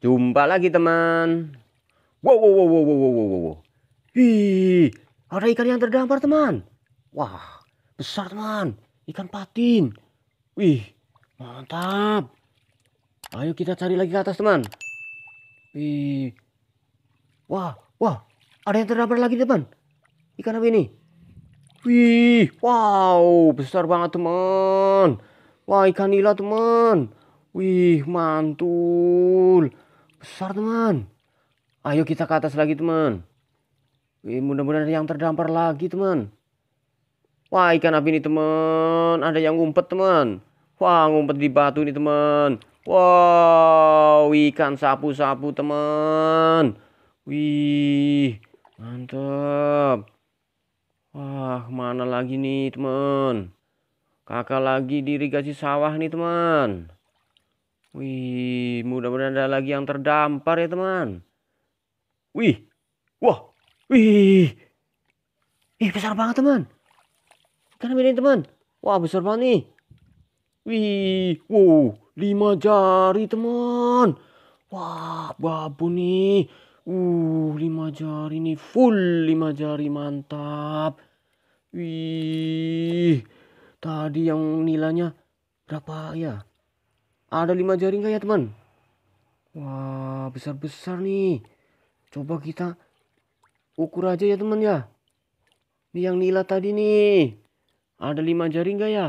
Jumpa lagi teman. Wow wow wow wow wow wow wow. Hi, ada ikan yang terdampar teman. Wah, besar teman. Ikan patin. Wih, mantap. Ayo kita cari lagi ke atas teman. Wih. Wah, wah, ada yang terdampar lagi teman. Ikan apa ini? Wih, wow, besar banget teman. Wah, ikan nila teman. Wih, mantul besar teman. Ayo kita ke atas lagi teman. Eh, mudah-mudahan ada yang terdampar lagi teman. Wah ikan api ini teman. Ada yang ngumpet teman. Wah ngumpet di batu ini teman. Wow ikan sapu-sapu teman. Wih mantap. Wah mana lagi nih teman. Kakak lagi dirigasi sawah nih teman. Wih, mudah-mudahan ada lagi yang terdampar ya teman. Wih, wah, wih. Ih, besar banget teman. Karena ini teman. Wah, besar banget nih. Wih, wow, lima jari teman. Wah, babu nih. Uh, lima jari nih full lima jari mantap. Wih, tadi yang nilainya berapa ya? Ada lima jaring nggak ya teman? Wah besar-besar nih. Coba kita ukur aja ya teman ya. Ini yang nila tadi nih. Ada lima jaring nggak ya?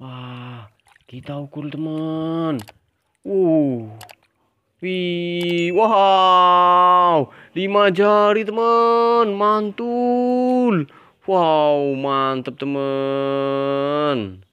Wah kita ukur teman. Uh. Wih, wow, lima jari teman, mantul. Wow, mantap teman.